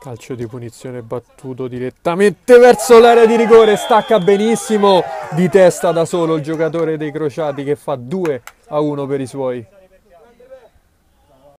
Calcio di punizione battuto direttamente verso l'area di rigore, stacca benissimo di testa da solo il giocatore dei crociati che fa 2 a 1 per i suoi.